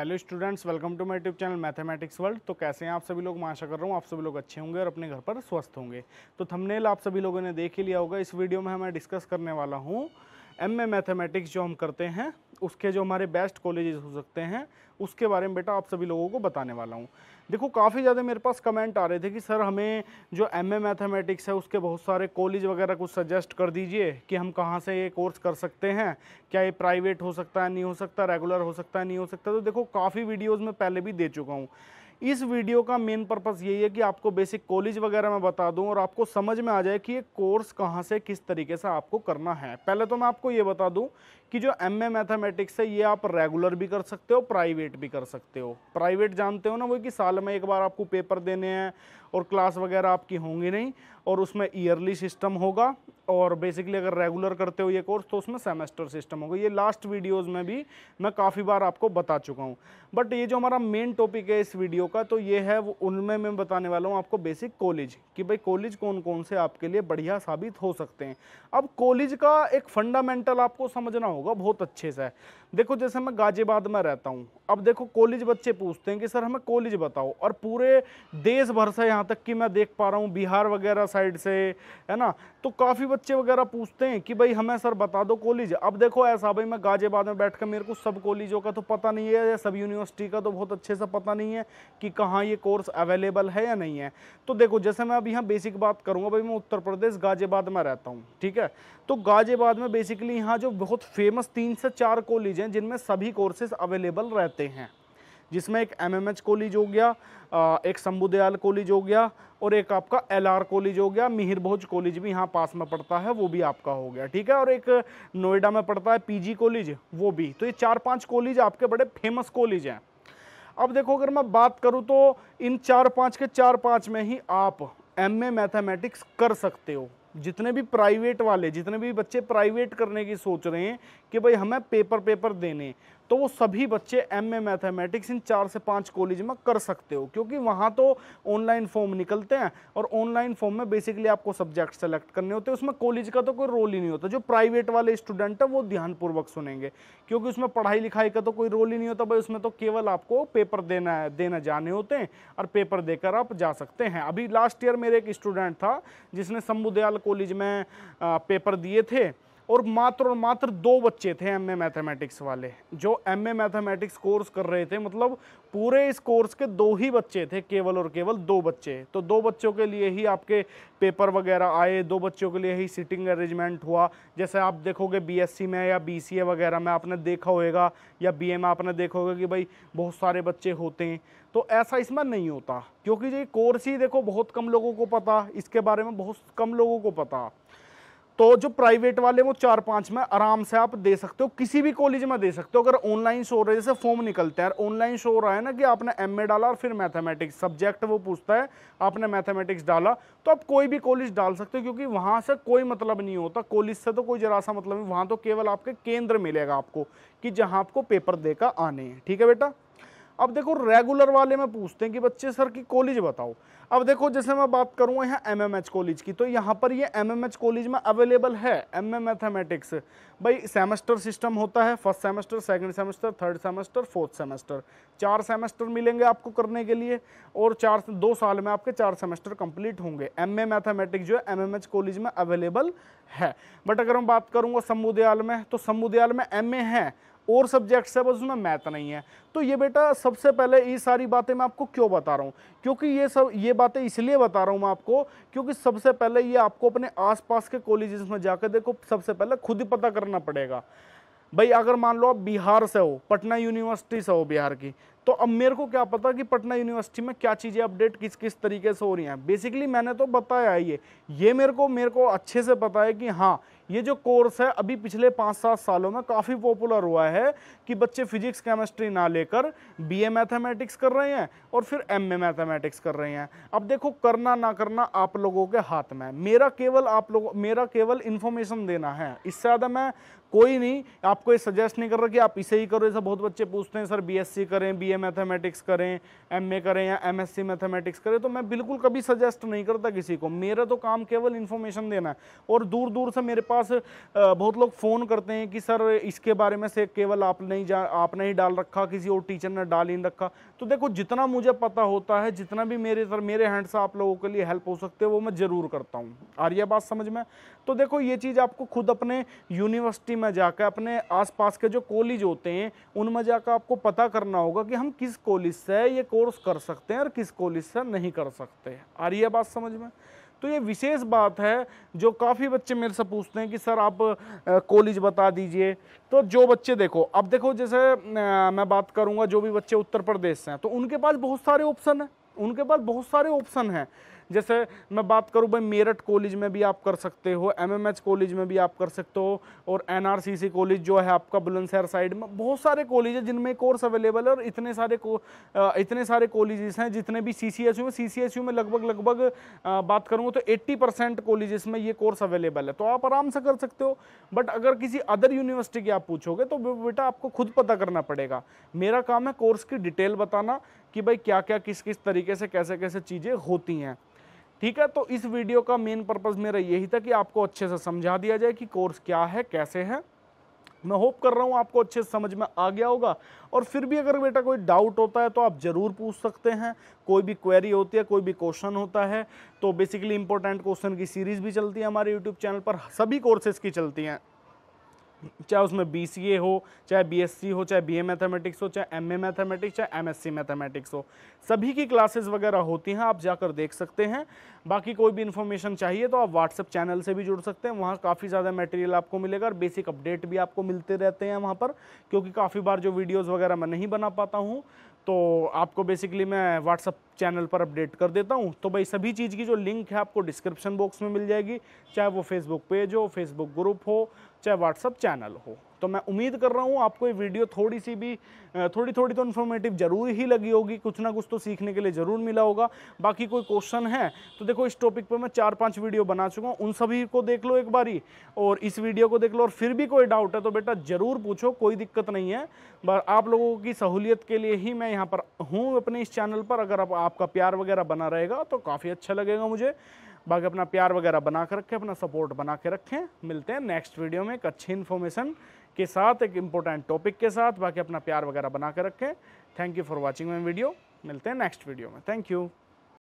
hello students welcome to my tube channel mathematics world तो कैसे हैं आप सभी लोग मैं आशा कर रहा हूँ आप सभी लोग अच्छे होंगे और अपने घर पर स्वस्थ होंगे तो थंबनेल आप सभी लोगों ने देख ही लिया होगा इस वीडियो में मैं डिस्कस करने वाला हूँ एम ए मैथमेटिक्स जो हम करते हैं उसके जो हमारे बेस्ट कॉलेजेस हो सकते हैं उसके बारे में बेटा आप सभी लोगों को बताने वाला हूँ देखो काफ़ी ज़्यादा मेरे पास कमेंट आ रहे थे कि सर हमें जो एम ए मैथमेटिक्स है उसके बहुत सारे कॉलेज वगैरह कुछ सजेस्ट कर दीजिए कि हम कहाँ से ये कोर्स कर सकते हैं क्या ये प्राइवेट हो सकता है नहीं हो सकता रेगुलर हो सकता है नहीं हो सकता तो देखो काफ़ी वीडियोज़ में पहले भी दे चुका हूँ इस वीडियो का मेन पर्पस यही है कि आपको बेसिक कॉलेज वगैरह मैं बता दूं और आपको समझ में आ जाए कि ये कोर्स कहाँ से किस तरीके से आपको करना है पहले तो मैं आपको ये बता दूं कि जो एम ए मैथमेटिक्स है ये आप रेगुलर भी कर सकते हो प्राइवेट भी कर सकते हो प्राइवेट जानते हो ना वो कि साल में एक बार आपको पेपर देने हैं और क्लास वगैरह आपकी होंगी नहीं और उसमें ईयरली सिस्टम होगा और बेसिकली अगर रेगुलर करते हो ये कोर्स तो उसमें सेमेस्टर सिस्टम होगा ये लास्ट वीडियोस में भी मैं काफ़ी बार आपको बता चुका हूँ बट ये जो हमारा मेन टॉपिक है इस वीडियो का तो ये है वो उनमें मैं बताने वाला हूँ आपको बेसिक कॉलेज कि भाई कॉलेज कौन कौन से आपके लिए बढ़िया साबित हो सकते हैं अब कॉलेज का एक फंडामेंटल आपको समझना होगा बहुत अच्छे से देखो जैसे मैं गाजियाबाद में रहता हूँ अब देखो कॉलेज बच्चे पूछते हैं कि सर हमें कॉलेज बताओ और पूरे देश भर से यहाँ तक कि मैं देख पा रहा हूँ बिहार वगैरह साइड से है ना तो काफ़ी बच्चे वगैरह पूछते हैं कि भाई हमें सर बता दो कॉलेज अब देखो ऐसा भाई मैं गाजियाबाद में बैठ कर मेरे को सब कॉलेजों का तो पता नहीं है या सब यूनिवर्सिटी का तो बहुत अच्छे से पता नहीं है कि कहाँ ये कोर्स अवेलेबल है या नहीं है तो देखो जैसे मैं अब यहाँ बेसिक बात करूँगा भाई मैं उत्तर प्रदेश गाजियाबाद में रहता हूँ ठीक है तो गाजियाबाद में बेसिकली यहाँ जो बहुत फेमस तीन से चार कॉलेज हैं जिनमें सभी कोर्सेज अवेलेबल रहते हैं जिसमें एक एमएमएच कॉलेज हो गया एक शंभुदयाल कॉलेज हो गया और एक आपका एलआर कॉलेज हो गया मिहिर भोज कॉलेज भी यहाँ पास में पड़ता है वो भी आपका हो गया ठीक है और एक नोएडा में पड़ता है पीजी कॉलेज वो भी तो ये चार पाँच कॉलेज आपके बड़े फेमस कॉलेज हैं अब देखो अगर मैं बात करूँ तो इन चार पाँच के चार पाँच में ही आप एम ए मैथमेटिक्स कर सकते हो जितने भी प्राइवेट वाले जितने भी बच्चे प्राइवेट करने की सोच रहे हैं कि भाई हमें पेपर पेपर देने तो वो सभी बच्चे एम ए मैथमेटिक्स इन चार से पाँच कॉलेज में कर सकते हो क्योंकि वहाँ तो ऑनलाइन फॉर्म निकलते हैं और ऑनलाइन फॉर्म में बेसिकली आपको सब्जेक्ट सेलेक्ट करने होते हैं उसमें कॉलेज का तो कोई रोल ही नहीं होता जो प्राइवेट वाले स्टूडेंट हैं वो ध्यानपूर्वक सुनेंगे क्योंकि उसमें पढ़ाई लिखाई का तो कोई रोल ही नहीं होता भाई उसमें तो केवल आपको पेपर देना है देने जाने होते हैं और पेपर देकर आप जा सकते हैं अभी लास्ट ईयर मेरे एक स्टूडेंट था जिसने शंभुदयाल कॉलेज में पेपर दिए थे और मात्र और मात्र दो बच्चे थे एमए मैथमेटिक्स वाले जो एमए मैथमेटिक्स कोर्स कर रहे थे मतलब पूरे इस कोर्स के दो ही बच्चे थे केवल और केवल दो बच्चे तो दो बच्चों के लिए ही आपके पेपर वगैरह आए दो बच्चों के लिए ही सिटिंग अरेंजमेंट हुआ जैसे आप देखोगे बीएससी में या बीसीए वगैरह में आपने देखा होगा या बीए में आपने देखा होगा कि भाई बहुत सारे बच्चे होते हैं तो ऐसा इसमें नहीं होता क्योंकि ये कोर्स ही देखो बहुत कम लोगों को पता इसके बारे में बहुत कम लोगों को पता तो जो प्राइवेट वाले वो चार पाँच में आराम से आप दे सकते हो किसी भी कॉलेज में दे सकते हो अगर ऑनलाइन शो रहे रहा है जैसे फॉर्म निकलते हैं ऑनलाइन शो रहा है ना कि आपने एम डाला और फिर मैथमेटिक्स सब्जेक्ट वो पूछता है आपने मैथमेटिक्स डाला तो आप कोई भी कॉलेज डाल सकते हो क्योंकि वहाँ से कोई मतलब नहीं होता कॉलेज से तो कोई जरा सा मतलब नहीं वहाँ तो केवल आपके केंद्र मिलेगा आपको कि जहाँ आपको पेपर देकर आने हैं ठीक है बेटा अब देखो रेगुलर वाले में पूछते हैं कि बच्चे सर की कॉलेज बताओ अब देखो जैसे मैं बात करूँ यहाँ एमएमएच कॉलेज की तो यहाँ पर ये एमएमएच कॉलेज में अवेलेबल है एम ए मैथमेटिक्स भाई सेमेस्टर सिस्टम होता है first semester second semester third semester fourth semester चार सेमेस्टर मिलेंगे आपको करने के लिए और चार दो साल में आपके चार सेमेस्टर कंप्लीट होंगे एम ए मैथमेटिक्स जो है एम कॉलेज में अवेलेबल है बट अगर मैं बात करूँगा समुदयाल में तो समुदयाल में एम है और सब्जेक्ट्स है बस उसमें मैथ नहीं है तो ये बेटा सबसे पहले ये सारी बातें मैं आपको क्यों बता रहा हूँ क्योंकि ये सब ये बातें इसलिए बता रहा हूँ मैं आपको क्योंकि सबसे पहले ये आपको अपने आसपास के कॉलेजेस में जाकर देखो सबसे पहले खुद ही पता करना पड़ेगा भाई अगर मान लो आप बिहार से हो पटना यूनिवर्सिटी से हो बिहार की तो अब मेरे को क्या पता कि पटना यूनिवर्सिटी में क्या चीज़ें अपडेट किस किस तरीके से हो रही हैं बेसिकली मैंने तो बताया ये ये मेरे को मेरे को अच्छे से पता है कि हाँ ये जो कोर्स है अभी पिछले पाँच सात सालों में काफ़ी पॉपुलर हुआ है कि बच्चे फिजिक्स केमिस्ट्री ना लेकर बीए मैथमेटिक्स कर रहे हैं और फिर एमए मैथमेटिक्स कर रहे हैं अब देखो करना ना करना आप लोगों के हाथ में मेरा केवल आप लोगों मेरा केवल इन्फॉर्मेशन देना है इससे ज़्यादा मैं कोई नहीं आपको ये सजेस्ट नहीं कर रहा कि आप इसे ही करो ऐसा बहुत बच्चे पूछते हैं सर बीएससी करें बीए मैथमेटिक्स करें एमए करें या एमएससी मैथमेटिक्स करें तो मैं बिल्कुल कभी सजेस्ट नहीं करता किसी को मेरा तो काम केवल इन्फॉर्मेशन देना है और दूर दूर से मेरे पास बहुत लोग फ़ोन करते हैं कि सर इसके बारे में से केवल आप नहीं जा आपने ही डाल रखा किसी और टीचर ने डाल ही नहीं रखा तो देखो जितना मुझे पता होता है जितना भी मेरे सर मेरे हैंड से आप लोगों के लिए हेल्प हो सकते हैं वो मैं ज़रूर करता हूँ आ रही है बात समझ में तो देखो ये चीज़ आपको खुद अपने यूनिवर्सिटी में जाकर अपने आसपास के जो कॉलेज होते हैं उनमें जाकर आपको पता करना होगा कि हम किस कॉलेज से ये कोर्स कर सकते हैं और किस कॉलेज से नहीं कर सकते आ रही है बात समझ में तो ये विशेष बात है जो काफ़ी बच्चे मेरे से पूछते हैं कि सर आप कॉलेज बता दीजिए तो जो बच्चे देखो अब देखो जैसे मैं बात करूँगा जो भी बच्चे उत्तर प्रदेश से हैं तो उनके पास बहुत सारे ऑप्शन हैं उनके पास बहुत सारे ऑप्शन हैं जैसे मैं बात करूँ भाई मेरठ कॉलेज में भी आप कर सकते हो एम कॉलेज में भी आप कर सकते हो और एन कॉलेज जो है आपका बुलंदशहर साइड में बहुत सारे कॉलेज है जिनमें कोर्स अवेलेबल है और इतने सारे इतने सारे कॉलेजेस हैं जितने भी सी सी एस यू में सी सी एस यू में लगभग लगभग बात करूँगा तो एट्टी परसेंट में ये कोर्स अवेलेबल है तो आप आराम से कर सकते हो बट अगर किसी अदर यूनिवर्सिटी की आप पूछोगे तो बेटा आपको खुद पता करना पड़ेगा मेरा काम है कोर्स की डिटेल बताना कि भाई क्या क्या किस किस तरीके से कैसे कैसे चीज़ें होती हैं ठीक है तो इस वीडियो का मेन पर्पज़ मेरा यही था कि आपको अच्छे से समझा दिया जाए कि कोर्स क्या है कैसे है मैं होप कर रहा हूँ आपको अच्छे से समझ में आ गया होगा और फिर भी अगर बेटा कोई डाउट होता है तो आप ज़रूर पूछ सकते हैं कोई भी क्वेरी होती है कोई भी क्वेश्चन होता है तो बेसिकली इंपॉर्टेंट क्वेश्चन की सीरीज़ भी चलती है हमारे यूट्यूब चैनल पर सभी कोर्सेज़ की चलती हैं चाहे उसमें बी सी ए हो चाहे बी एस सी हो चाहे बी ए मैथमेटिक्स हो चाहे एम ए मैथमेटिक्स चाहे एम एस सी मैथमेटिक्स हो सभी की क्लासेस वगैरह होती हैं आप जाकर देख सकते हैं बाकी कोई भी इन्फॉर्मेशन चाहिए तो आप व्हाट्सअप चैनल से भी जुड़ सकते हैं वहाँ काफ़ी ज़्यादा मटेरियल आपको मिलेगा और बेसिक अपडेट भी आपको मिलते रहते हैं वहाँ पर क्योंकि काफ़ी बार जो वीडियोज़ वगैरह मैं नहीं बना पाता हूँ तो आपको बेसिकली मैं व्हाट्सअप चैनल पर अपडेट कर देता हूँ तो भाई सभी चीज़ की जो लिंक है आपको डिस्क्रिप्शन बॉक्स में मिल जाएगी चाहे वो फेसबुक पेज हो फेसबुक ग्रुप हो चाहे व्हाट्सअप चैनल हो तो मैं उम्मीद कर रहा हूँ आपको ये वीडियो थोड़ी सी भी थोड़ी थोड़ी तो इन्फॉर्मेटिव जरूर ही लगी होगी कुछ ना कुछ तो सीखने के लिए ज़रूर मिला होगा बाकी कोई क्वेश्चन है तो देखो इस टॉपिक पर मैं चार पाँच वीडियो बना चुका हूँ उन सभी को देख लो एक बारी और इस वीडियो को देख लो और फिर भी कोई डाउट है तो बेटा ज़रूर पूछो कोई दिक्कत नहीं है आप लोगों की सहूलियत के लिए ही मैं यहाँ पर हूँ अपने इस चैनल पर अगर आपका प्यार वगैरह बना रहेगा तो काफ़ी अच्छा लगेगा मुझे बाकी अपना प्यार वगैरह बना कर रखें अपना सपोर्ट बना के रखें मिलते हैं नेक्स्ट वीडियो में एक अच्छी इन्फॉर्मेशन के साथ एक इम्पोर्टेंट टॉपिक के साथ बाकी अपना प्यार वगैरह बना के रखें thank you for watching my video मिलते हैं नेक्स्ट वीडियो में थैंक यू